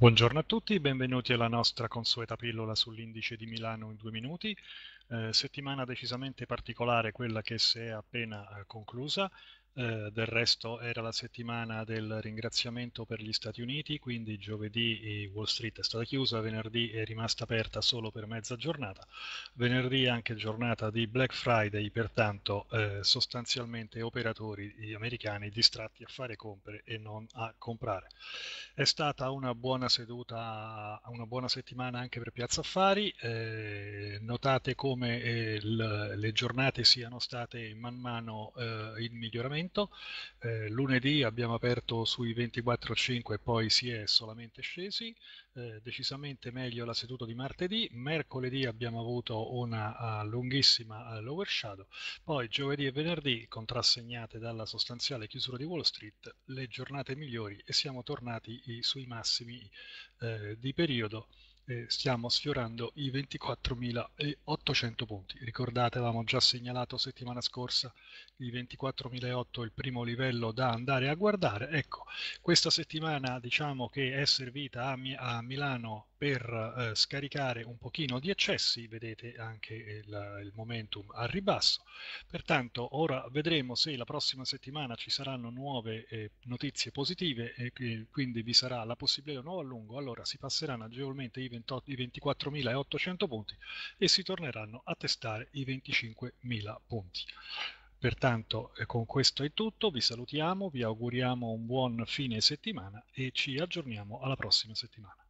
Buongiorno a tutti, benvenuti alla nostra consueta pillola sull'indice di Milano in due minuti. Eh, settimana decisamente particolare quella che si è appena eh, conclusa eh, del resto era la settimana del ringraziamento per gli Stati Uniti, quindi giovedì Wall Street è stata chiusa, venerdì è rimasta aperta solo per mezza giornata, venerdì anche giornata di Black Friday, pertanto eh, sostanzialmente operatori americani distratti a fare compere e non a comprare. È stata una buona seduta, una buona settimana anche per Piazza Affari, eh, notate come eh, le giornate siano state man mano eh, in miglioramento momento. Eh, lunedì abbiamo aperto sui 24,5 e poi si è solamente scesi, eh, decisamente meglio la seduta di martedì, mercoledì abbiamo avuto una uh, lunghissima uh, lower shadow, poi giovedì e venerdì contrassegnate dalla sostanziale chiusura di Wall Street, le giornate migliori e siamo tornati i, sui massimi eh, di periodo eh, stiamo sfiorando i 24.800 punti. Ricordate, avevamo già segnalato settimana scorsa i 24.800, il primo livello da andare a guardare. Ecco, questa settimana diciamo che è servita a, Mi a Milano per eh, scaricare un pochino di eccessi, vedete anche il, il momentum a ribasso. Pertanto ora vedremo se la prossima settimana ci saranno nuove eh, notizie positive e quindi vi sarà la possibilità di un nuovo allungo, allora si passeranno agevolmente i 24.800 i 24.800 punti e si torneranno a testare i 25.000 punti. Pertanto eh, con questo è tutto, vi salutiamo, vi auguriamo un buon fine settimana e ci aggiorniamo alla prossima settimana.